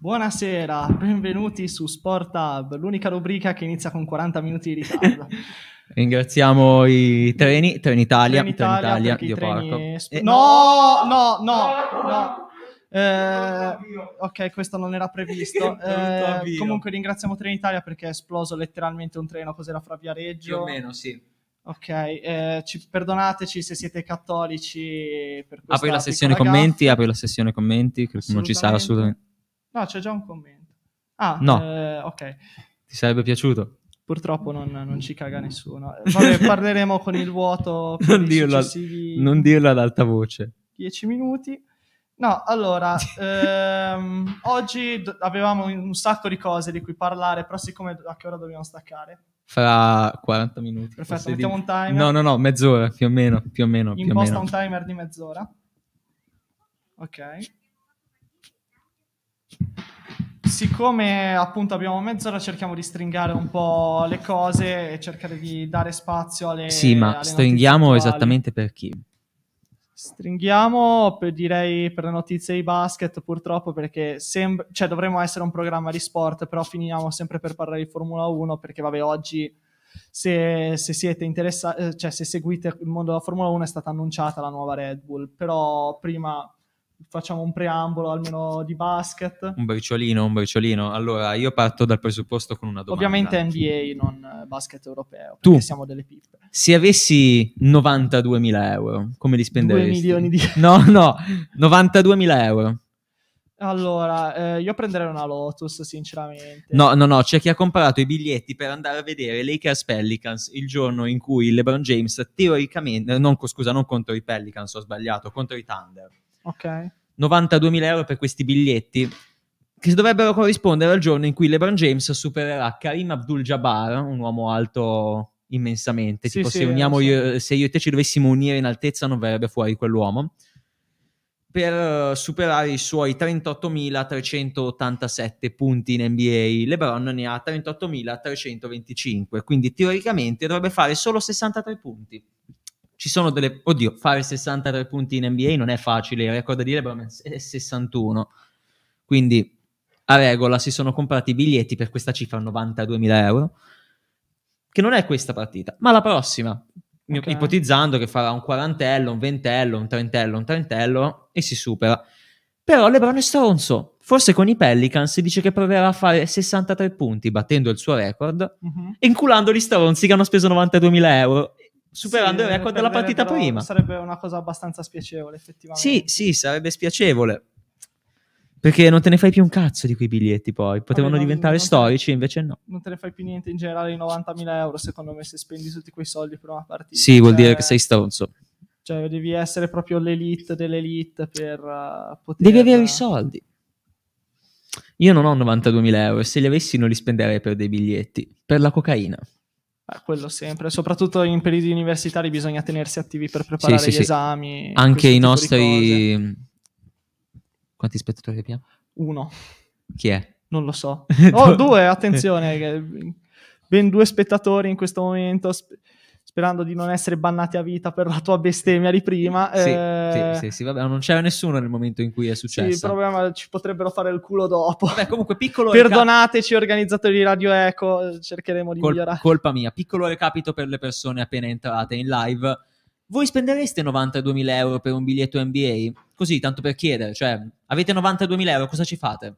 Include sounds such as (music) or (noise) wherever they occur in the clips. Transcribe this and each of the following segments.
Buonasera, benvenuti su Sport Hub, l'unica rubrica che inizia con 40 minuti di ritardo. (laughs) Ringraziamo i treni, Trenitalia, Trenitalia, Dio treni... Sp- eh, no, no, no, no. Eh, ok, questo non era previsto. (laughs) Eh, comunque ringraziamo Trenitalia perché è esploso letteralmente un treno, cos'era fra Viareggio? Più o meno, sì. Ok, eh, ci, perdonateci se siete cattolici. Per apri la sessione commenti, apri la sessione commenti, che non ci sarà assolutamente. No, c'è già un commento. Ah, no. Eh, ok. Ti sarebbe piaciuto? Purtroppo non, non ci caga nessuno. Vabbè, (laughs) parleremo con il vuoto. Non dirlo, successivi... non dirlo ad alta voce. Dieci minuti. No, allora, (laughs) ehm, oggi do- avevamo un sacco di cose di cui parlare, però siccome a che ora dobbiamo staccare? Fra 40 minuti. Perfetto, mettiamo dire. un timer. No, no, no, mezz'ora, più o meno, più o meno. Imposta più o meno. un timer di mezz'ora. Ok siccome appunto abbiamo mezz'ora cerchiamo di stringare un po' le cose e cercare di dare spazio alle Sì, ma alle stringhiamo esattamente per chi? Stringhiamo per, direi per le notizie di basket purtroppo perché cioè, dovremmo essere un programma di sport però finiamo sempre per parlare di Formula 1 perché vabbè oggi se, se siete interessati eh, cioè se seguite il mondo della Formula 1 è stata annunciata la nuova Red Bull però prima facciamo un preambolo almeno di basket. Un briciolino, un briciolino. Allora, io parto dal presupposto con una domanda. Ovviamente NBA, non eh, basket europeo, tu, siamo delle pippe. Se avessi 92.000 euro, come li spenderesti? 2 milioni di euro. No, no, 92.000 euro. Allora, eh, io prenderei una Lotus, sinceramente. No, no, no, c'è chi ha comprato i biglietti per andare a vedere Lakers Pelicans il giorno in cui LeBron James teoricamente, non, scusa, non contro i Pelicans, ho sbagliato, contro i Thunder Ok. 92.000 euro per questi biglietti che dovrebbero corrispondere al giorno in cui LeBron James supererà Karim Abdul-Jabbar, un uomo alto immensamente. Sì, tipo, sì, se, so. io, se, io, e te ci dovessimo unire in altezza, non verrebbe fuori quell'uomo. Per eh, superare i suoi 38.387 punti in NBA, LeBron ne ha 38.325, quindi teoricamente dovrebbe fare solo 63 punti ci sono delle... Oddio, fare 63 punti in NBA non è facile, il record di LeBron è 61. Quindi a regola si sono comprati i biglietti per questa cifra 92.000 euro, che non è questa partita, ma la prossima, okay. ipotizzando che farà un quarantello, un ventello, un trentello, un trentello e si supera. Però LeBron è stronzo, forse con i Pelicans dice che proverà a fare 63 punti battendo il suo record, mm-hmm. inculando gli stronzi che hanno speso 92.000 euro superando sì, il record della partita prima. Sarebbe una cosa abbastanza spiacevole, effettivamente. Sì, sì, sarebbe spiacevole. Perché non te ne fai più un cazzo di quei biglietti poi, potevano Vabbè, non, diventare non, storici, te, invece no. Non te ne fai più niente in generale, i 90.000 euro secondo me se spendi tutti quei soldi per una partita. Sì, cioè... vuol dire che sei stronzo. Cioè devi essere proprio l'elite dell'elite per uh, poter... Devi avere i soldi. Io non ho 92.000 euro, se li avessi non li spenderei per dei biglietti, per la cocaina quello sempre, soprattutto in periodi universitari bisogna tenersi attivi per preparare sì, sì, gli sì. esami. Anche i nostri... Quanti spettatori abbiamo? Uno. Chi è? Non lo so. (laughs) Oh, due, attenzione. ben due spettatori in questo momento. Sp- sperando di non essere bannati a vita per la tua bestemmia di prima. Sì, eh... sì, sì, sì vabbè, non c'era nessuno nel momento in cui è successo. Sì, il problema ci potrebbero fare il culo dopo. Beh, comunque, piccolo Perdonateci, recap- organizzatori di Radio Eco, cercheremo di Col- migliorare. Colpa mia, piccolo recapito per le persone appena entrate in live. Voi spendereste 92.000 euro per un biglietto NBA? Così, tanto per chiedere, cioè, avete 92.000 euro, cosa ci fate?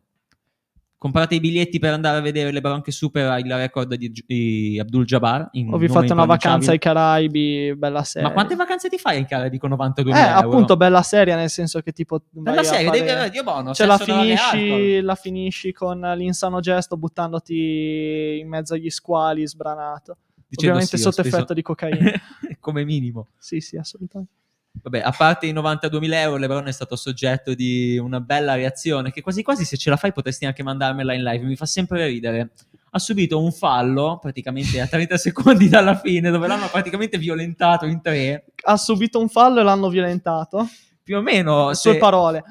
comprate i biglietti per andare a vedere le Bronche supera il record di, di Abdul Jabbar. o vi fate una vacanza ai Caraibi, bella serie. Ma quante vacanze ti fai ai Caraibi con 92 eh, euro? appunto, bella serie, nel senso che tipo... Bella serie, fare... devi Dio bono. Cioè la finisci, la finisci con l'insano gesto buttandoti in mezzo agli squali, sbranato. Dicendo Ovviamente sì, sotto effetto di cocaina. (laughs) Come minimo. Sì, sì, assolutamente. Vabbè, a parte i 92.000 euro, Lebron è stato soggetto di una bella reazione che quasi quasi se ce la fai potresti anche mandarmela in live, mi fa sempre ridere. Ha subito un fallo praticamente a 30 (laughs) secondi dalla fine, dove l'hanno praticamente violentato in tre. Ha subito un fallo e l'hanno violentato? Più o meno. Le sue se... parole.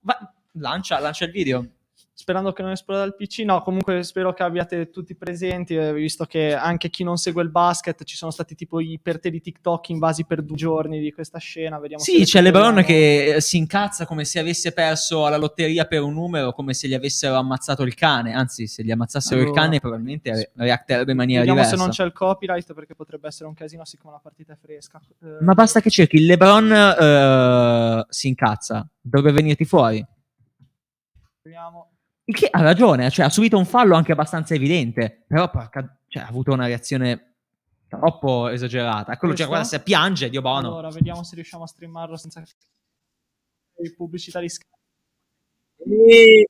Va... Lancia, lancia il video sperando che non esploda il PC. No, comunque spero che abbiate tutti presenti, eh, visto che anche chi non segue il basket ci sono stati tipo i per te di TikTok invasi per due giorni di questa scena. Vediamo sì, c'è LeBron che eh, si incazza come se avesse perso alla lotteria per un numero, come se gli avessero ammazzato il cane. Anzi, se gli ammazzassero allora, il cane, probabilmente re- reacterebbe in maniera vediamo diversa. Vediamo se non c'è il copyright, perché potrebbe essere un casino siccome la partita è fresca. Eh, Ma basta che cerchi, il LeBron eh, si incazza, dovrebbe venirti fuori. Vediamo. Il che ha ragione, cioè ha subito un fallo anche abbastanza evidente, però porca, cioè, ha avuto una reazione troppo esagerata. Quello Questo? cioè, guarda, se piange, Dio buono. Allora, vediamo se riusciamo a streamarlo senza pubblicità di Skype. E...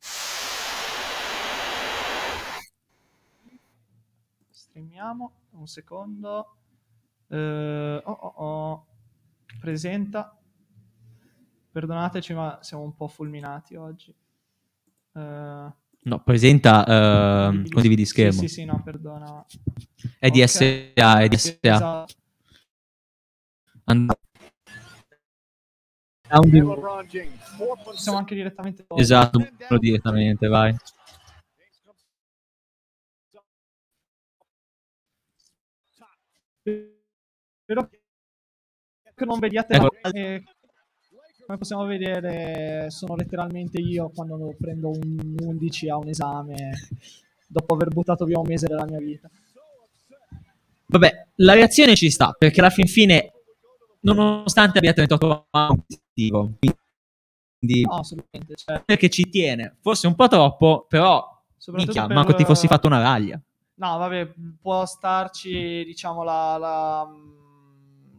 Streamiamo, un secondo. Uh, oh, oh, oh. Presenta. Perdonateci, ma siamo un po' fulminati oggi no, presenta uh, condividi schermo. Sì, sì, sì, no, perdona. È di DSA, è DSA. Esatto. And- siamo anche direttamente esatto direttamente vai però che non vediate ecco. eh, come possiamo vedere sono letteralmente io quando prendo un 11 a un esame dopo aver buttato via un mese della mia vita. Vabbè, la reazione ci sta, perché alla fin fine, nonostante abbia 38 anni quindi... No, assolutamente, certo. Perché ci tiene, forse un po' troppo, però, minchia, per... manco ti fossi fatto una raglia. No, vabbè, può starci, diciamo, la, la,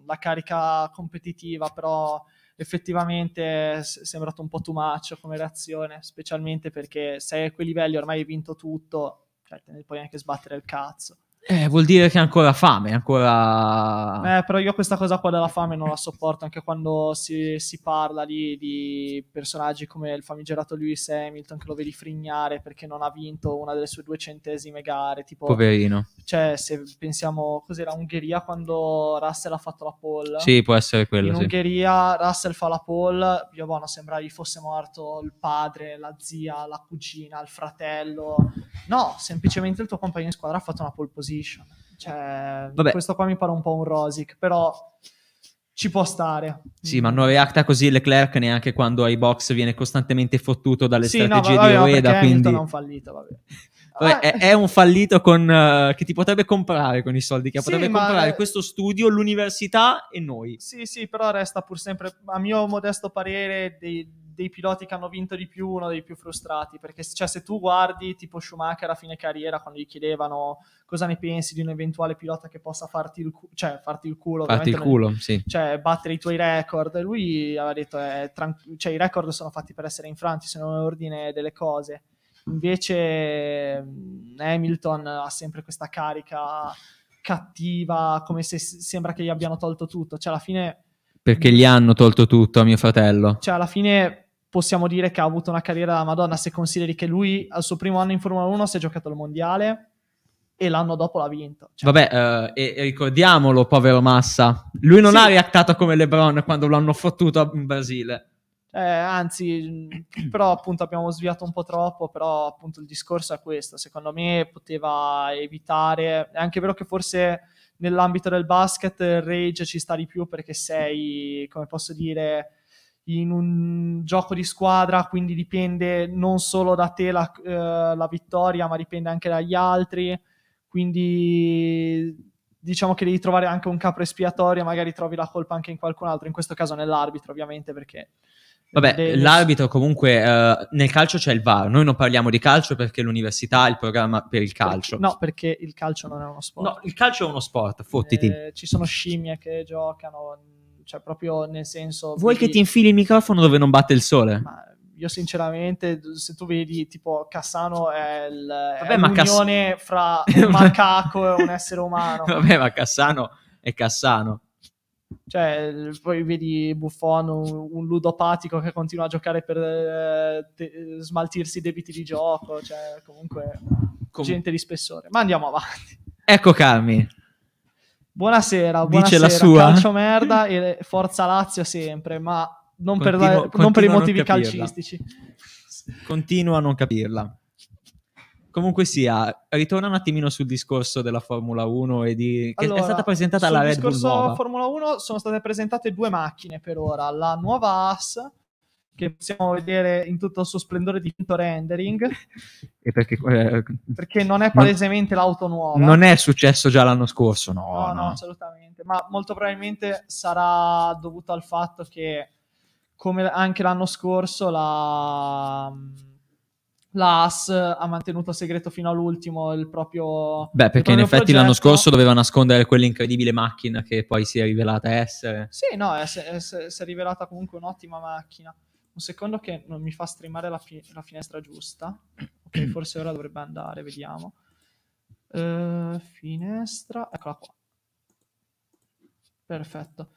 la carica competitiva, però effettivamente è sembrato un po' too much come reazione, specialmente perché sei a quei livelli ormai hai vinto tutto, cioè te ne puoi anche sbattere il cazzo. Eh, vuol dire che ha ancora fame, ancora... Eh, però io questa cosa qua della fame non la sopporto, anche quando si, si parla di, di, personaggi come il famigerato Lewis Hamilton, che lo vedi frignare perché non ha vinto una delle sue duecentesime gare, tipo... Poverino. Cioè, se pensiamo, cos'era, Ungheria, quando Russell ha fatto la pole? Sì, può essere quello, In sì. Ungheria Russell fa la pole, io buono, sembrava gli fosse morto il padre, la zia, la cugina, il fratello... No, semplicemente il tuo compagno di squadra ha fatto una pole posizione position. Cioè, Vabbè. questo qua mi pare un po' un Rosic, però ci può stare. Sì, ma non reacta così Leclerc neanche quando ai box viene costantemente fottuto dalle sì, strategie no, vabbè, di Ueda. No, quindi... non fallito, vabbè. (laughs) vabbè ah. è, è, un fallito con, uh, che ti potrebbe comprare con i soldi che sì, potrebbe ma... comprare questo studio, l'università e noi. Sì, sì, però resta pur sempre, a mio modesto parere, dei, dei piloti che hanno vinto di più, uno dei più frustrati, perché cioè, se tu guardi tipo Schumacher a fine carriera, quando gli chiedevano cosa ne pensi di un eventuale pilota che possa farti il, cu- cioè, farti il culo, farti il culo nel- sì. cioè battere i tuoi record, lui aveva detto eh, tranqu- cioè, i record sono fatti per essere infranti, sono nell'ordine delle cose. Invece mm, Hamilton ha sempre questa carica cattiva, come se sembra che gli abbiano tolto tutto. Cioè, alla fine. Perché gli hanno tolto tutto a mio fratello. Cioè, alla fine possiamo dire che ha avuto una carriera da Madonna se consideri che lui al suo primo anno in Formula 1 si è giocato al mondiale e l'anno dopo l'ha vinto. Cioè. Vabbè, eh, e ricordiamolo, povero Massa, lui non sì. ha reattato come LeBron quando l'hanno fottuto in Brasile. Eh, anzi, (clears throat) però appunto abbiamo sviato un po' troppo, però appunto il discorso è questo, secondo me poteva evitare, è anche vero che forse nell'ambito del basket il rage ci sta di più perché sei, come posso dire, in un gioco di squadra, quindi dipende non solo da te la, eh, la vittoria, ma dipende anche dagli altri. Quindi diciamo che devi trovare anche un capo espiatorio, magari trovi la colpa anche in qualcun altro, in questo caso nell'arbitro ovviamente perché... Vabbè, l'arbitro comunque eh, nel calcio c'è il VAR, noi non parliamo di calcio perché l'università è il programma per il calcio. Perché, no, perché il calcio non è uno sport. No, il calcio è uno sport, fottiti. Eh, ci sono scimmie che giocano, cioè proprio nel senso... Vuoi vedi... che ti infili il microfono dove non batte il sole? Ma io sinceramente, se tu vedi tipo Cassano è, il, Vabbè, è l'unione Cass... fra (laughs) un macaco e un essere umano. (laughs) Vabbè, ma Cassano è Cassano. Cioè, poi vedi Buffon, un, un ludopatico che continua a giocare per eh, de- smaltirsi i debiti di gioco, cioè comunque Com- gente di spessore. Ma andiamo avanti. Ecco Carmi, Buonasera, buonasera, Dice la sua. calcio merda e forza Lazio sempre, ma non, continuo, per, continuo non per, i motivi calcistici. Continua a non capirla. Comunque sia, ritorna un attimino sul discorso della Formula 1 e di... che allora, è stata presentata la Red Bull nuova. Sul discorso Formula 1 sono state presentate due macchine per ora, la nuova AS che possiamo vedere in tutto il suo splendore di finto rendering. (laughs) Perché, eh, perché, non è palesemente non, l'auto nuova. Non è successo già l'anno scorso, no, no, no. no assolutamente. Ma molto probabilmente sarà dovuto al fatto che, come anche l'anno scorso, la la AS ha mantenuto segreto fino all'ultimo il proprio. Beh, perché proprio in effetti l'anno scorso doveva nascondere quell'incredibile macchina che poi si è rivelata essere. Sì, no, è, è, è, si è rivelata comunque un'ottima macchina. Un secondo che non mi fa streamare la, fi- la finestra giusta. Ok, (clears throat) forse ora dovrebbe andare, vediamo. Uh, finestra, eccola qua. Perfetto.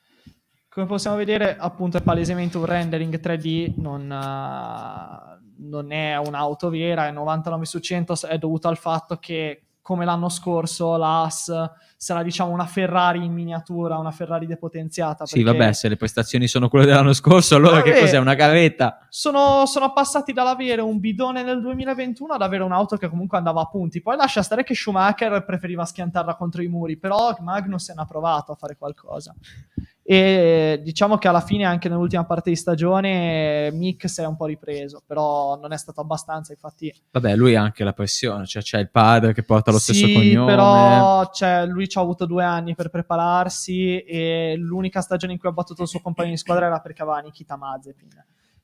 Come possiamo vedere, appunto, è palesemente un rendering 3D, non, uh, non è un'auto vera, è 99 su 100 è dovuto al fatto che come l'anno scorso la AS sarà diciamo una Ferrari in miniatura, una Ferrari depotenziata. Sì, vabbè, se le prestazioni sono quelle dell'anno scorso, allora vabbè, che cos'è? Una gavetta? Sono, sono, passati dall'avere un bidone nel 2021 ad avere un'auto che comunque andava a punti. Poi lascia stare che Schumacher preferiva schiantarla contro i muri, però Magnussen ha provato a fare qualcosa. E diciamo che alla fine, anche nell'ultima parte di stagione, Mick si è un po' ripreso, però non è stato abbastanza. Infatti, vabbè, lui ha anche la pressione, cioè c'è il padre che porta lo sì, stesso cognome. però cioè, lui ci ha avuto due anni per prepararsi e l'unica stagione in cui ha battuto il suo compagno di squadra era perché aveva Nikita Mazepin.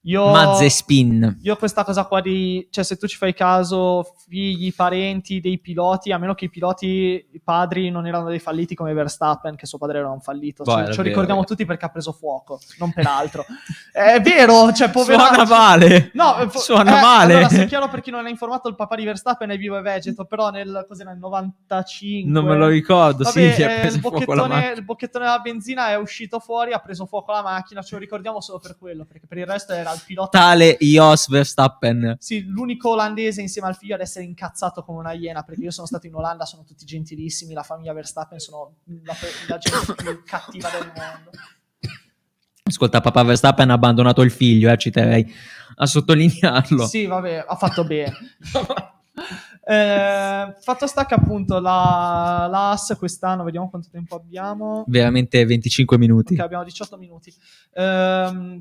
Io, Mazze spin. Io questa cosa qua di, cioè se tu ci fai caso, figli, parenti dei piloti, a meno che i piloti, i padri non erano dei falliti come Verstappen, che suo padre era un fallito, cioè, era ce lo ricordiamo vero. tutti perché ha preso fuoco, non per altro. (laughs) è vero, cioè povero... Suona male. No, po- eh, Suona eh, male. Allora, se è chiaro per chi non l'ha informato, il papà di Verstappen è vivo e vegeto, però nel, cos'era, nel 95... Non me lo ricordo, Vabbè, sì, eh, il, bocchettone, il bocchettone della benzina è uscito fuori, ha preso fuoco la macchina, ce lo ricordiamo solo per quello, perché per il resto era era il pilota. Tale Jos Verstappen. Sì, l'unico olandese insieme al figlio ad essere incazzato come una iena, perché io sono stato in Olanda, sono tutti gentilissimi, la famiglia Verstappen sono la, la gente più (laughs) cattiva del mondo. Ascolta, papà Verstappen ha abbandonato il figlio, eh, ci terrei a sottolinearlo. Sì, vabbè, ha fatto bene. (laughs) Eh, fatto sta che appunto la, la quest'anno, vediamo quanto tempo abbiamo. Veramente 25 minuti. Okay, abbiamo 18 minuti. Eh,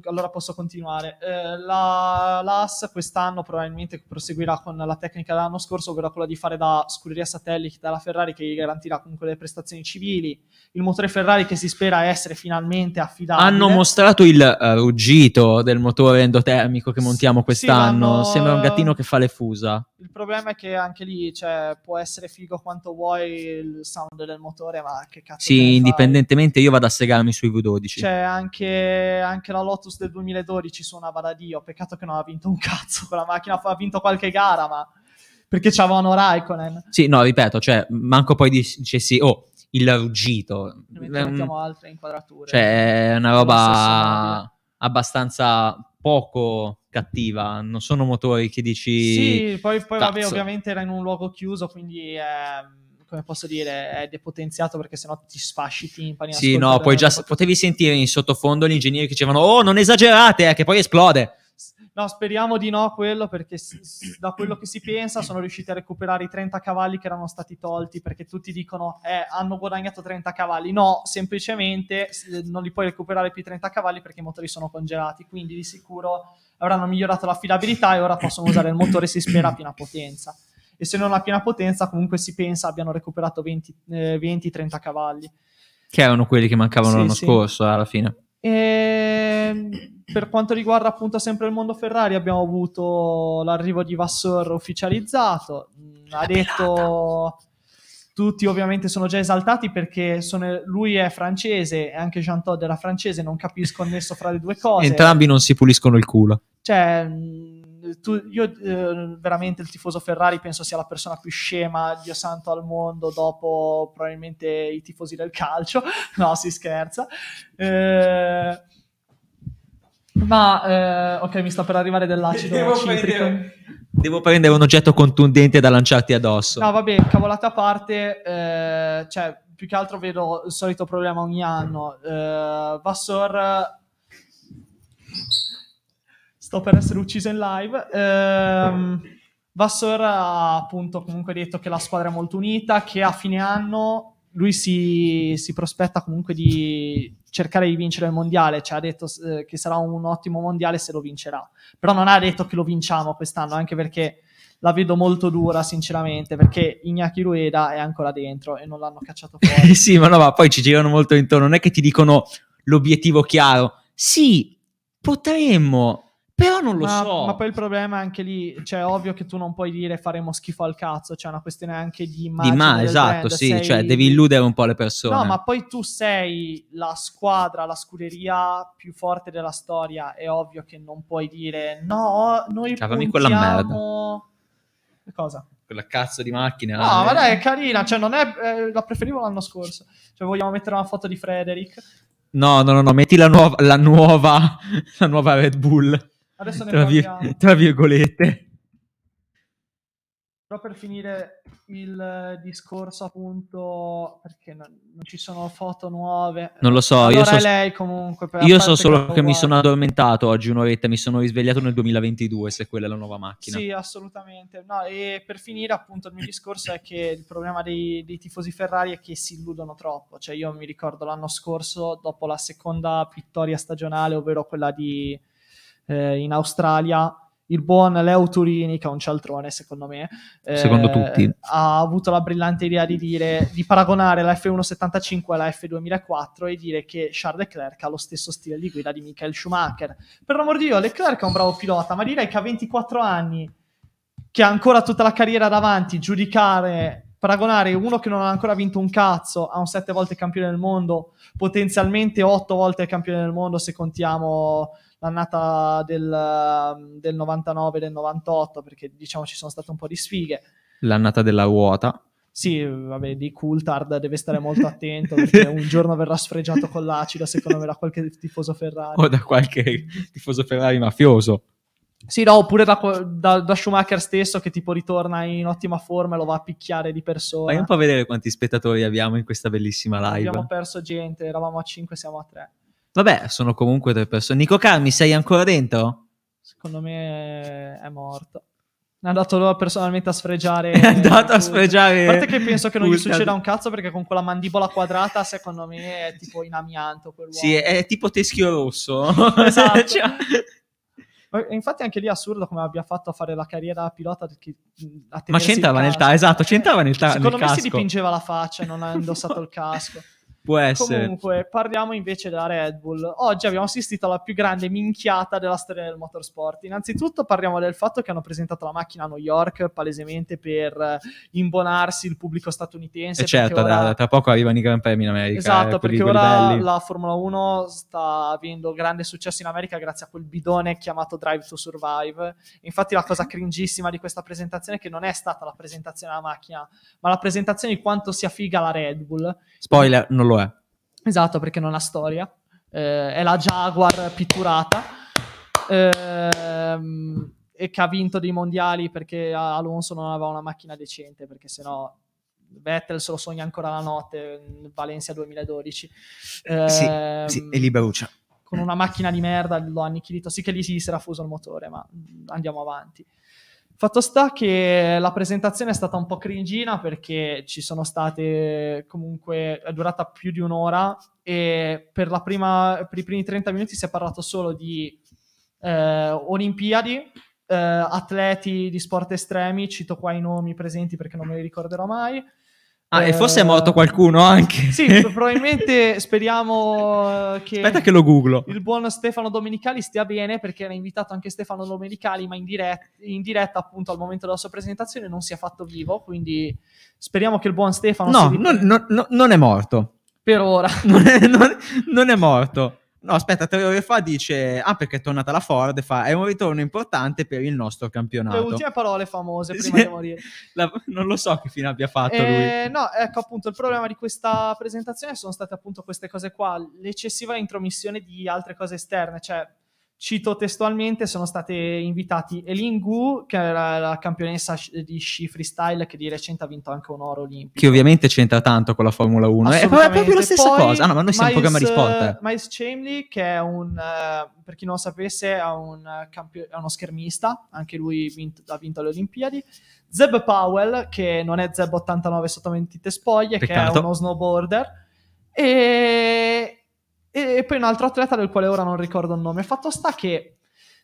allora posso continuare. Eh, la, la quest'anno probabilmente proseguirà con la tecnica dell'anno scorso, ovvero quella di fare da scuderia satellite dalla Ferrari che gli garantirà comunque le prestazioni civili. Il motore Ferrari che si spera essere finalmente affidato. Hanno mostrato il uh, ruggito del motore endotermico che montiamo quest'anno. Sì, Sembra un gattino che fa le fusa. Il problema è che anche anche lì cioè, può essere figo quanto vuoi il sound del motore, ma che cazzo. Sì, indipendentemente fare? io vado a segarmi sui V12. Cioè, anche, anche la Lotus del 2012 suonava da Dio. Peccato che non ha vinto un cazzo quella macchina, ha vinto qualche gara, ma perché c'avevano Raikkonen. Sì, no, ripeto, cioè, manco poi dicessi, oh, il ruggito. mettiamo mm. altre inquadrature. Cioè, è una roba abbastanza poco cattiva, non sono motori che dici... Sì, poi, poi vabbè, ovviamente era in un luogo chiuso, quindi... Eh come posso dire, è depotenziato perché sennò ti sfasci, ti impani. Sì, no, poi già potevi sentire in sottofondo gli ingegneri che dicevano: Oh, non esagerate, eh, che poi esplode. No, speriamo di no quello perché da quello che si pensa sono riusciti a recuperare i 30 cavalli che erano stati tolti perché tutti dicono eh, hanno guadagnato 30 cavalli. No, semplicemente non li puoi recuperare più 30 cavalli perché i motori sono congelati, quindi di sicuro avranno migliorato l'affidabilità e ora possono usare il motore, si spera, a piena potenza. E se non a piena potenza comunque si pensa abbiano recuperato 20-30 eh, cavalli. Che erano quelli che mancavano sì, l'anno sì. scorso alla fine. E per quanto riguarda appunto sempre il mondo Ferrari, abbiamo avuto l'arrivo di Vasseur ufficializzato, mm, ha detto tutti ovviamente sono già esaltati perché sono, lui è francese e anche Jean Todd era francese, non capisco il nesso fra le due cose. Entrambi non si puliscono il culo. Cioè, tu, io eh, veramente il tifoso Ferrari penso sia la persona più scema, Dio santo al mondo, dopo probabilmente i tifosi del calcio, (laughs) no si scherza. Eh, ma eh, ok, mi sta per arrivare dell'acido devo citrico. Prendere, devo prendere un oggetto contundente da lanciarti addosso. No, vabbè, cavolata a parte, eh, cioè, più che altro vedo il solito problema ogni anno. Eh, Vassor sto per essere ucciso in live. Ehm, Vassor ha appunto comunque detto che la squadra è molto unita, che a fine anno lui si, si prospetta comunque di cercare di vincere il mondiale, cioè ha detto eh, che sarà un ottimo mondiale se lo vincerà, però non ha detto che lo vinciamo quest'anno, anche perché la vedo molto dura, sinceramente, perché Ignaki Rueda è ancora dentro e non l'hanno cacciato (laughs) fuori. sì, ma no, ma poi ci girano molto intorno. Non è che ti dicono l'obiettivo chiaro. Sì, potremmo, però non lo ma, so. Ma poi il problema è anche lì, cioè ovvio che tu non puoi dire faremo schifo al cazzo, c'è cioè, una questione anche di immagine. Di ma, esatto, brand. sì, sei... cioè devi illudere un po' le persone. No, ma poi tu sei la squadra, la scuderia più forte della storia, è ovvio che non puoi dire no, noi Cavami cioè, puntiamo... quella merda. Cosa? Quella cazzo di macchina. No, ma dai, è carina, cioè non è... Eh, la preferivo l'anno scorso. Cioè vogliamo mettere una foto di Frederick. No, no, no, no, metti la nuova, la nuova, (laughs) la nuova Red Bull. Adesso ne tra, parliamo. tra virgolette. Però per finire il discorso, appunto, perché non, non ci sono foto nuove. Non lo so, allora io so, lei comunque. io so solo che, che mi sono addormentato oggi un'oretta, mi sono risvegliato nel 2022, se quella è la nuova macchina. Sì, assolutamente. No, e per finire, appunto, il mio discorso è che il problema dei, dei tifosi Ferrari è che si illudono troppo. Cioè, io mi ricordo l'anno scorso, dopo la seconda vittoria stagionale, ovvero quella di eh, in Australia. Il buon Leo Turini, che è un cialtrone, secondo me, eh, secondo tutti, ha avuto la brillante idea di dire di paragonare la F175 alla F2004 e dire che Charles Leclerc ha lo stesso stile di guida di Michael Schumacher. Per l'amor di Dio, Leclerc è un bravo pilota, ma direi che a 24 anni, che ha ancora tutta la carriera davanti, giudicare paragonare uno che non ha ancora vinto un cazzo a un sette volte campione del mondo, potenzialmente otto volte campione del mondo se contiamo l'annata del, um, del 99 del 98 perché diciamo ci sono state un po' di sfighe. L'annata della ruota. Sì, vabbè, di Coulthard deve stare molto attento perché (laughs) un giorno verrà sfregiato con l'acido, secondo me, da qualche tifoso Ferrari. O da qualche tifoso Ferrari mafioso. Sì, no, oppure da, da, da, Schumacher stesso che tipo ritorna in ottima forma e lo va a picchiare di persona. Vai un po' a vedere quanti spettatori abbiamo in questa bellissima live. Abbiamo perso gente, eravamo a 5, siamo a 3. Vabbè, sono comunque tre persone. Nico Carmi, sei ancora dentro? Secondo me è morto. È andato loro personalmente a sfregiare. È (laughs) andato a sfregiare. A parte che penso che non gli succeda un cazzo perché con quella mandibola quadrata, secondo me, è tipo in amianto. Sì, è tipo teschio rosso. (laughs) (laughs) Esatto. cioè... Infatti anche lì è assurdo come abbia fatto a fare la carriera da pilota. Ma c'entrava nel, ta- esatto, c'entrava nel, ta- Secondo nel casco. me si dipingeva la faccia non ha indossato il casco. Può essere. Comunque, parliamo invece della Red Bull. Oggi abbiamo assistito alla più grande minchiata della storia del motorsport. Innanzitutto parliamo del fatto che hanno presentato la macchina a New York palesemente per eh, imbonarsi il pubblico statunitense. E eh, certo, ora... tra poco arrivano i Gran Premi in America. Esatto, eh, perché ora belli. la Formula 1 sta avendo grande successo in America grazie a quel bidone chiamato Drive to Survive. Infatti la cosa cringissima di questa presentazione è che non è stata la presentazione della macchina, ma la presentazione di quanto sia figa la Red Bull. Spoiler, non lo è. Esatto, perché non ha storia. Eh, è la Jaguar pitturata. Ehm, e che ha vinto dei mondiali perché Alonso non aveva una macchina decente, perché sennò Vettel se lo sogna ancora la notte, mm, Valencia 2012. Eh, sì, ehm, sì, e li brucia. Con una macchina di merda l'ho annichilito, sì che lì si era fuso il motore, ma mm, andiamo avanti. Fatto sta che la presentazione è stata un po' cringina perché ci sono state comunque, è durata più di un'ora e per, prima, per i primi 30 minuti si è parlato solo di eh, Olimpiadi, eh, atleti di sport estremi, cito qua i nomi presenti perché non me li ricorderò mai, Ah, e forse è eh, morto qualcuno anche. Sì, (laughs) probabilmente speriamo eh, che. Aspetta, che lo googlo. Il buon Stefano Domenicali stia bene perché era invitato anche Stefano Domenicali, ma in, diretta, in diretta appunto al momento della sua presentazione non si è fatto vivo. Quindi speriamo che il buon Stefano. No, non, non, non è morto. Per ora. non è, non, non è morto. No, aspetta, tre ore fa dice: Ah, perché è tornata la Ford. Fa, è un ritorno importante per il nostro campionato. Le ultime parole famose prima sì. di morire. (laughs) La, non lo so che fine abbia fatto eh, lui. No, ecco appunto il problema di questa presentazione sono state appunto queste cose qua. L'eccessiva intromissione di altre cose esterne. Cioè, Cito testualmente, sono state invitati Elin Gu, che era la campionessa di sci freestyle che di recente ha vinto anche un oro olimpico. Che ovviamente c'entra tanto con la Formula 1. Eh, è proprio la stessa Poi, cosa. Ah, no, ma noi siamo Miles, un programma di sport. Eh. Miles Chamley, che è un, uh, per chi non lo sapesse, è, un, uh, campio- è uno schermista, anche lui vinto, ha vinto le Olimpiadi. Zeb Powell, che non è Zeb 89 sotto mentite spoglie, Peccato. che è uno snowboarder. E, e, e poi un altro atleta del quale ora non ricordo il nome. Fatto sta che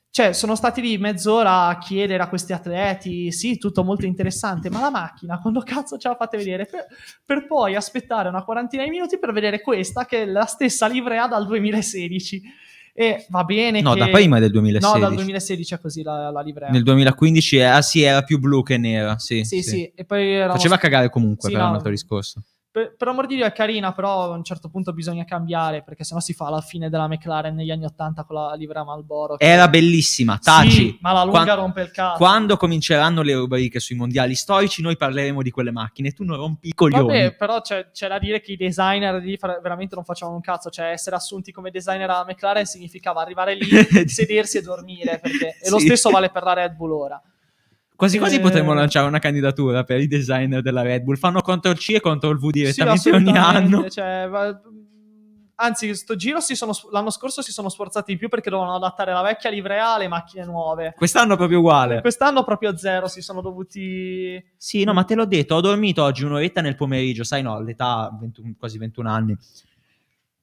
cioè, sono stati lì mezz'ora a chiedere a questi atleti, sì, tutto molto interessante, ma la macchina, quando cazzo ce la fate vedere? Per, per poi aspettare una quarantina di minuti per vedere questa, che è la stessa livrea dal 2016. E va bene No, che... da prima del 2016. No, dal 2016 è così la, la livrea. Nel 2015 era, eh, ah, sì, era più blu che nera, sì. Sì, sì, sì. e poi... Faceva cagare comunque, sì, per no, un altro discorso per, per amor di Dio è carina, però a un certo punto bisogna cambiare perché sennò si fa la fine della McLaren negli anni 80 con la livrea Malboro. Che... Era bellissima, taci. Sì, ma la lunga quando, rompe il cazzo. Quando cominceranno le rubriche sui mondiali storici noi parleremo di quelle macchine, tu non rompi i coglioni. Vabbè, però c'è, c'è da dire che i designer lì veramente non facevano un cazzo, cioè essere assunti come designer alla McLaren significava arrivare lì, (laughs) sedersi e dormire, perché... e sì. lo stesso vale per la Red Bull ora. Quasi quasi eh... potremmo lanciare una candidatura per i designer della Red Bull. Fanno Ctrl-C e Ctrl-V direttamente sì, ogni anno. Cioè, va... Anzi, sto giro sono... l'anno scorso si sono sforzati di più perché dovevano adattare la vecchia livrea alle macchine nuove. Quest'anno proprio uguale. Quest'anno proprio zero, si sono dovuti... Sì, no, ma te l'ho detto, ho dormito oggi un'oretta nel pomeriggio, sai no, all'età 21, quasi 21 anni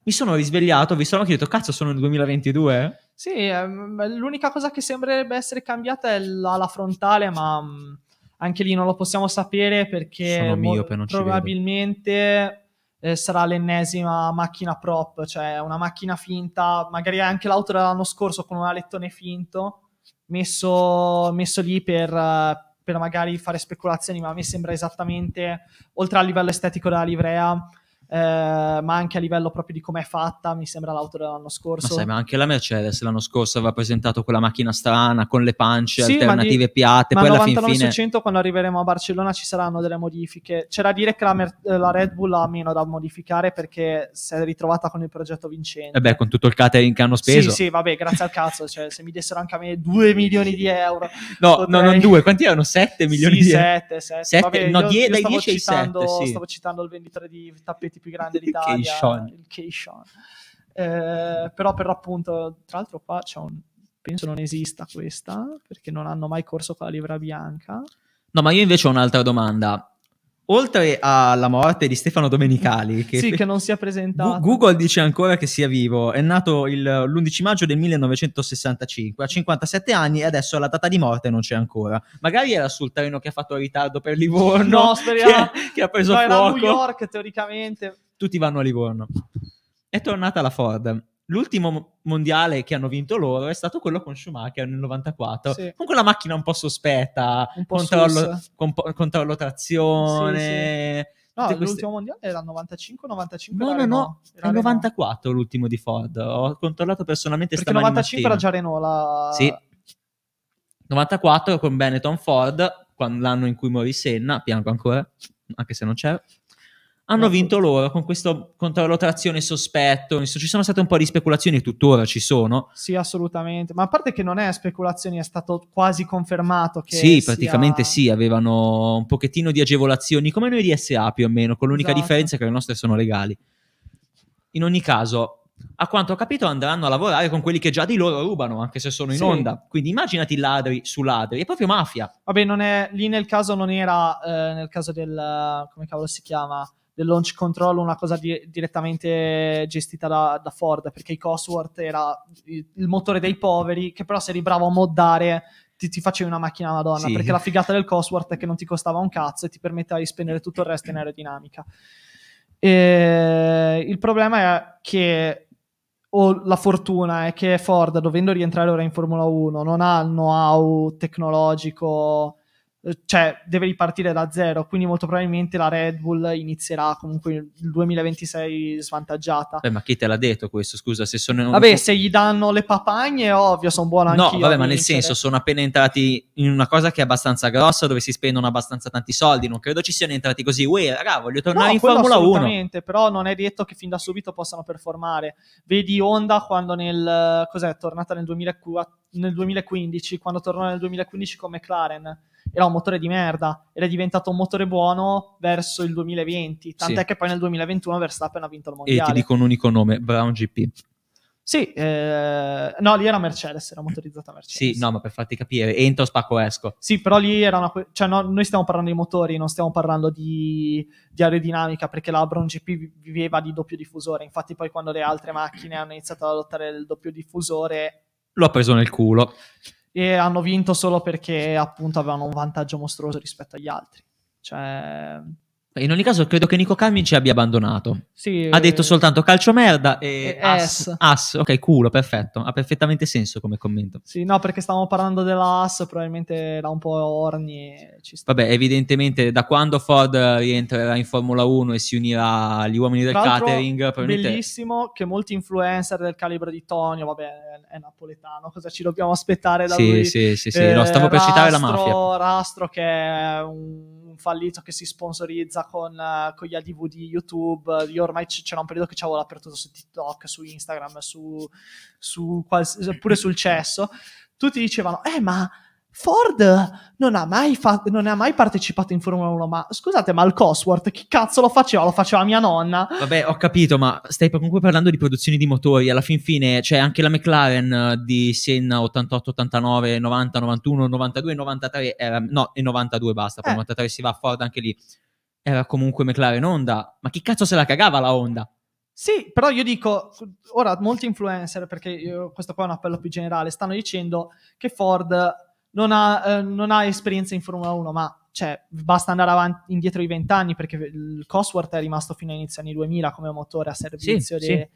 mi sono risvegliato, vi sono chiesto, cazzo sono nel 2022? Sì, ehm, l'unica cosa che sembrerebbe essere cambiata è l'ala frontale, ma mm, anche lì non lo possiamo sapere perché mo- per probabilmente eh, sarà l'ennesima macchina prop, cioè una macchina finta, magari anche l'auto dell'anno scorso con un alettone finto, messo, messo lì per... per magari fare speculazioni, ma a me sembra esattamente, oltre al livello estetico della livrea, eh, ma anche a livello proprio di com'è fatta, mi sembra l'auto dell'anno scorso. Ma sai, ma anche la Mercedes l'anno scorso aveva presentato quella macchina strana con le pance sì, alternative di, piatte, poi alla 99 fin fine... 100 quando arriveremo a Barcellona ci saranno delle modifiche. C'è da dire che la, Mer- la, Red Bull ha meno da modificare perché si è ritrovata con il progetto vincente. E eh beh, con tutto il catering che hanno speso. Sì, sì, vabbè, grazie al cazzo, cioè, se mi dessero anche a me 2 milioni di euro. No, potrei... no non 2, quanti erano? 7 milioni sì, di 7, 7, 7. Vabbè, no, io, die- io dai 10 ai 7, sì. Stavo citando il venditore di tappeti più grande d'Italia, il Keyshawn. Eh, però per l'appunto, tra l'altro qua c'è un... penso non esista questa, perché non hanno mai corso con la livrea bianca. No, ma io invece ho un'altra domanda oltre alla morte di Stefano Domenicali, che, sì, che non si è presentato, Google dice ancora che sia vivo. È nato il, l'11 maggio del 1965, ha 57 anni e adesso la data di morte non c'è ancora. Magari era sul treno che ha fatto ritardo per Livorno, no, speriamo. Che, che ha preso no, fuoco. Era a New York teoricamente. Tutti vanno a Livorno. È tornata la Ford l'ultimo mondiale che hanno vinto loro è stato quello con Schumacher nel 94, sì. con quella macchina un po' sospetta, un po controllo, con, controllo, trazione. Sì, sì. No, queste... l'ultimo mondiale era 95, 95 No, no, no, era il 94 l'ultimo di Ford. Ho controllato personalmente Perché 95 era già Renault la... Sì. 94 con Benetton Ford, l'anno in cui morì Senna, piango ancora, anche se non c'era hanno vinto loro con questo controllo trazione sospetto. Ci sono state un po' di speculazioni e tuttora ci sono. Sì, assolutamente. Ma a parte che non è speculazioni, è stato quasi confermato che. Sì, praticamente sì, avevano un pochettino di agevolazioni, come noi di SA più o meno, con l'unica esatto. differenza che le nostre sono legali. In ogni caso. A quanto ho capito andranno a lavorare con quelli che già di loro rubano, anche se sono in sì. onda. Quindi immaginati ladri su ladri, è proprio mafia. Vabbè, non è, lì nel caso non era, eh, nel caso del, come cavolo si chiama, del launch control una cosa di- direttamente gestita da, da, Ford, perché i Cosworth era il motore dei poveri, che però se eri bravo a moddare ti, ti facevi una macchina madonna, sì. perché la figata del Cosworth è che non ti costava un cazzo e ti permetteva di spendere tutto il resto in aerodinamica. E il problema è che o la fortuna è che Ford, dovendo rientrare ora in Formula 1, non ha il know-how tecnologico eh, cioè deve ripartire da zero, quindi molto probabilmente la Red Bull inizierà comunque il 2026 svantaggiata. Beh, ma chi te l'ha detto questo? Scusa, se sono un... Vabbè, se gli danno le papagne, ovvio, sono buona anch'io. No, vabbè, ma nel senso sono appena entrati in una cosa che è abbastanza grossa dove si spendono abbastanza tanti soldi, non credo ci siano entrati così, "Uè, raga, voglio tornare no, in Formula 1". assolutamente, però non è detto che fin da subito possano performare. Vedi Honda quando nel eh, cos'è, tornata nel 2004 nel 2015, quando tornò nel 2015 con McLaren era un motore di merda ed è diventato un motore buono verso il 2020, tant'è sì. che poi nel 2021 Verstappen ha vinto il mondiale. E ti dico un unico nome, Brown GP. Sì, eh, no, lì era Mercedes, era motorizzata Mercedes. Sì, no, ma per farti capire, entro, spacco, esco. Sì, però lì era una... cioè no, noi stiamo parlando di motori, non stiamo parlando di, di aerodinamica, perché la Brown GP viveva di doppio diffusore, infatti poi quando le altre macchine hanno iniziato ad adottare il doppio diffusore... L'ho preso nel culo e hanno vinto solo perché appunto avevano un vantaggio mostruoso rispetto agli altri. Cioè, in ogni caso, credo che Nico Calmin ci abbia abbandonato. Sì, ha detto eh, soltanto calcio merda e, e ass, ass. Ok, culo, perfetto. Ha perfettamente senso come commento. Sì, no, perché stavamo parlando della ass, probabilmente era un po' orni. Vabbè, evidentemente da quando Ford rientrerà in Formula 1 e si unirà agli uomini del catering. Probabilmente... Bellissimo che molti influencer del calibro di Tonio, vabbè, è napoletano, cosa ci dobbiamo aspettare da sì, lui? Sì, sì, sì, eh, no, stavo Rastro, per eh, citare la mafia. Rastro che è un fallito che si sponsorizza cosa con, uh, con gli ADV di YouTube. Eh, io ormai c- c'era un periodo che c'avevo l'apertura su TikTok, su Instagram, su, su quals- pure sul cesso. Tutti dicevano, eh, ma Ford non ha, mai fa- non ha mai partecipato in Formula 1, ma scusate, ma il Cosworth chi cazzo lo faceva? Lo faceva mia nonna. Vabbè, ho capito, ma stai comunque parlando di produzioni di motori. Alla fin fine, cioè anche la McLaren eh, di Senna 88, 89, 90, 91, 92, 93, eh, no, e 92 basta, poi eh. 93 si va a Ford anche lì era comunque McLaren Honda. Ma chi cazzo se la cagava la Honda? Sì, però io dico, ora molti influencer, perché io, questo qua è un appello più generale, stanno dicendo che Ford non ha, eh, non ha esperienza in Formula 1, ma cioè, basta andare avanti, indietro i vent'anni perché il Cosworth è rimasto fino all'inizio anni 2000 come motore a servizio sì, de,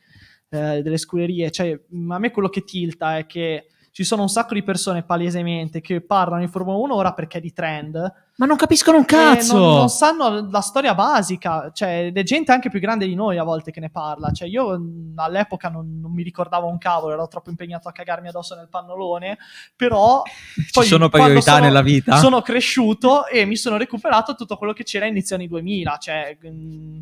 sì. Eh, delle scuderie. Cioè, a me quello che tilta è che ci sono un sacco di persone palesemente che parlano in Formula 1 ora perché è di trend. Ma non capiscono un cazzo! Non, non, sanno la storia basica, cioè, è gente anche più grande di noi a volte che ne parla. Cioè, io mm, all'epoca non, non mi ricordavo un cavolo, ero troppo impegnato a cagarmi addosso nel pannolone, però... (laughs) Ci sono priorità sono, nella vita? Sono cresciuto e mi sono recuperato tutto quello che c'era inizio anni 2000, cioè... Mh, mm,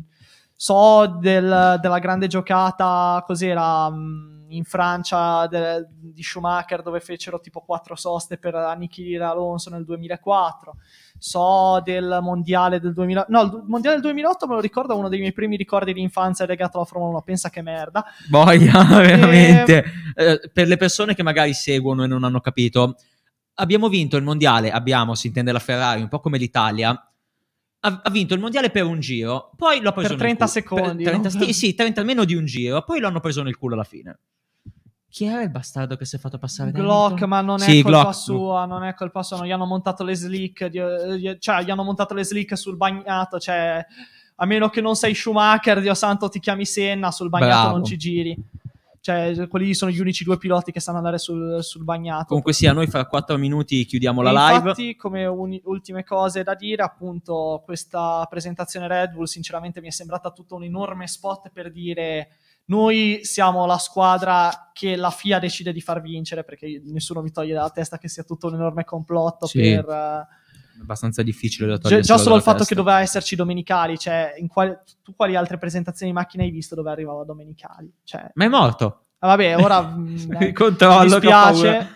so del, della grande giocata, cos'era... Mh, mm, in Francia de, di Schumacher dove fecero tipo quattro soste per annichilire Alonso nel 2004, so del mondiale del 2008, no, il mondiale del 2008 me lo ricordo, uno dei miei primi ricordi di infanzia legato alla Formula 1, pensa che merda. Boia, (laughs) veramente. E... Eh, per le persone che magari seguono e non hanno capito, abbiamo vinto il mondiale, abbiamo, si intende la Ferrari, un po' come l'Italia, ha, vinto il mondiale per un giro, poi l'ha preso per 30 secondi. Per 30, no? Sì, 30 almeno di un giro, poi lo hanno preso nel culo alla fine. Chi è il bastardo che si è fatto passare Glock, ma non è sì, colpa Glock. sua, non è colpa sua, non gli hanno montato le slick, gli, gli, cioè gli hanno montato le slick sul bagnato, cioè a meno che non sei Schumacher, Dio santo ti chiami Senna, sul bagnato Bravo. non ci giri. Cioè, quelli sono gli unici due piloti che sanno andare sul, sul bagnato. Comunque sia, sì, noi fra quattro minuti chiudiamo e la infatti, live. Infatti, come un, ultime cose da dire, appunto, questa presentazione Red Bull sinceramente mi è sembrata tutto un enorme spot per dire noi siamo la squadra che la FIA decide di far vincere perché nessuno mi toglie dalla testa che sia tutto un enorme complotto sì. per... Eh, abbastanza difficile da togliere. Già, solo il fatto testa. che doveva esserci Domenicali, cioè quali, tu quali altre presentazioni di macchine hai visto dove arrivava Domenicali? Cioè... Ma è morto. Ah, vabbè, ora (laughs) mm, dai, controllo. Mi dispiace.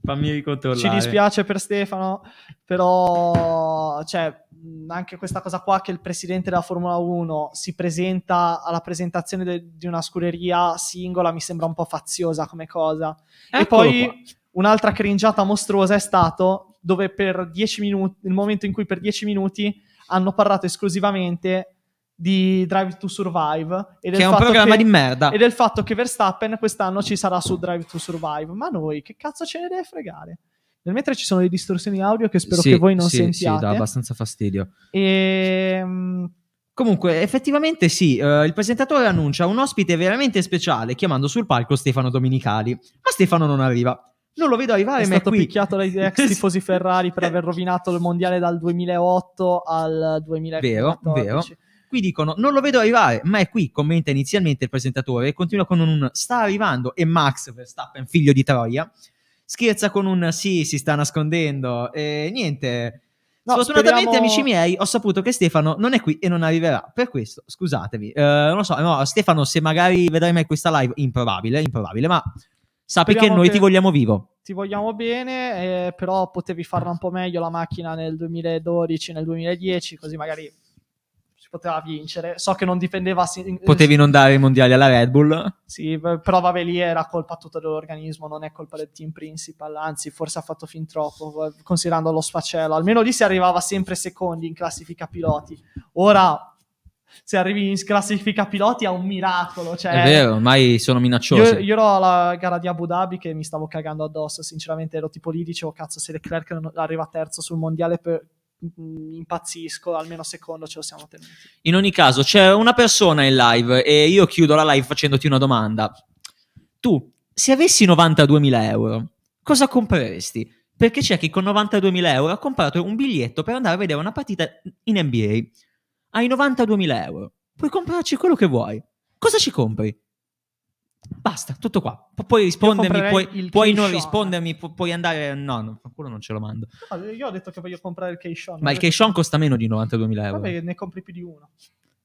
Fammi controllare. Ci dispiace per Stefano, però cioè, anche questa cosa qua che il presidente della Formula 1 si presenta alla presentazione de- di una scuderia singola mi sembra un po' faziosa come cosa. Eccolo e poi qua. un'altra cringiata mostruosa è stato dove per 10 minuti, il momento in cui per 10 minuti hanno parlato esclusivamente di Drive to Survive e del che è un programma che, di merda e del fatto che Verstappen quest'anno ci sarà su Drive to Survive ma noi che cazzo ce ne deve fregare nel mentre ci sono le distorsioni audio che spero sì, che voi non sì, sentiate. Sì, dà abbastanza fastidio. E... Ehm, comunque, effettivamente sì, uh, il presentatore annuncia un ospite veramente speciale chiamando sul palco Stefano Dominicali, ma Stefano non arriva. Non lo vedo arrivare, è ma stato qui. picchiato dai ex (laughs) tifosi Ferrari per aver rovinato il mondiale dal 2008 al 2014. Vero, vero. Qui dicono: Non lo vedo arrivare, ma è qui. Commenta inizialmente il presentatore e continua con un: Sta arrivando. E Max Verstappen, figlio di Troia, scherza con un sì, si sta nascondendo e niente. No, Sfortunatamente, speriamo... amici miei, ho saputo che Stefano non è qui e non arriverà. Per questo, scusatemi. Eh, non lo so, no, Stefano, se magari vedrai mai questa live, improbabile, improbabile, ma sappi speriamo che noi che ti vogliamo vivo. Ti vogliamo bene, eh, però potevi farla un po' meglio la macchina nel 2012, nel 2010, così magari poteva vincere. So che non difendeva. Potevi non dare i mondiali alla Red Bull? Sì, però vabbè, lì era colpa tutta dell'organismo, non è colpa del team principal. Anzi, forse ha fatto fin troppo, considerando lo sfacello. Almeno lì si arrivava sempre secondi in classifica piloti. Ora se arrivi in classifica piloti è un miracolo. Cioè, è vero, ormai sono minaccioso. Io, io, ero alla gara di Abu Dhabi che mi stavo cagando addosso, sinceramente ero tipo lì, dicevo cazzo se Leclerc arriva terzo sul mondiale per, Mm, impazzisco, almeno secondo ce lo siamo tenuti. In ogni caso, c'è una persona in live e io chiudo la live facendoti una domanda. Tu, se avessi 92.000 euro, cosa compreresti? Perché c'è chi con 92.000 euro ha comprato un biglietto per andare a vedere una partita in NBA. Hai 92.000 euro, puoi comprarci quello che vuoi. Cosa ci compri? Basta, tutto qua. P- puoi rispondermi, puoi, puoi non rispondermi, pu- puoi andare... No, no, qualcuno non ce lo mando. No, io ho detto che voglio comprare il Keyshawn. Ma il Keyshawn costa meno di 92.000 euro. Vabbè, ne compri più di uno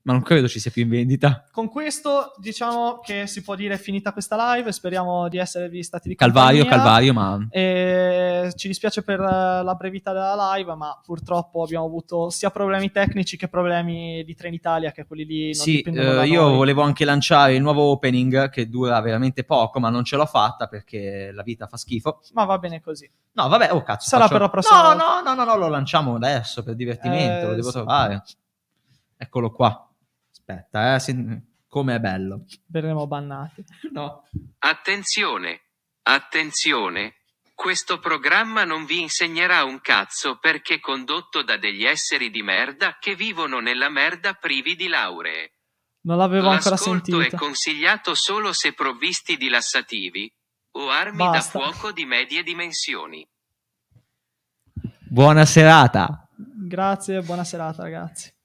ma non credo ci sia più in vendita. Con questo diciamo che si può dire finita questa live, speriamo di esservi stati di Calvario, calvario, ma... E ci dispiace per la brevità della live, ma purtroppo abbiamo avuto sia problemi tecnici che problemi di Trenitalia, che quelli lì non Sì, eh, io volevo anche lanciare il nuovo opening, che dura veramente poco, ma non ce l'ho fatta perché la vita fa schifo. Ma va bene così. No, vabbè, oh cazzo. Sarà faccio... per la prossima No, volta. no, no, no, no, lo lanciamo adesso per divertimento, eh, lo devo sì. trovare. Eccolo qua aspetta, eh, se... come è bello. Verremo bannati. (laughs) No. Attenzione, attenzione. Questo programma non vi insegnerà un cazzo perché è condotto da degli esseri di merda che vivono nella merda privi di lauree. Non l'avevo ancora sentito. L'ascolto è consigliato solo se provvisti di lassativi o armi Basta. da fuoco di medie dimensioni. Buona serata. Grazie, buona serata ragazzi.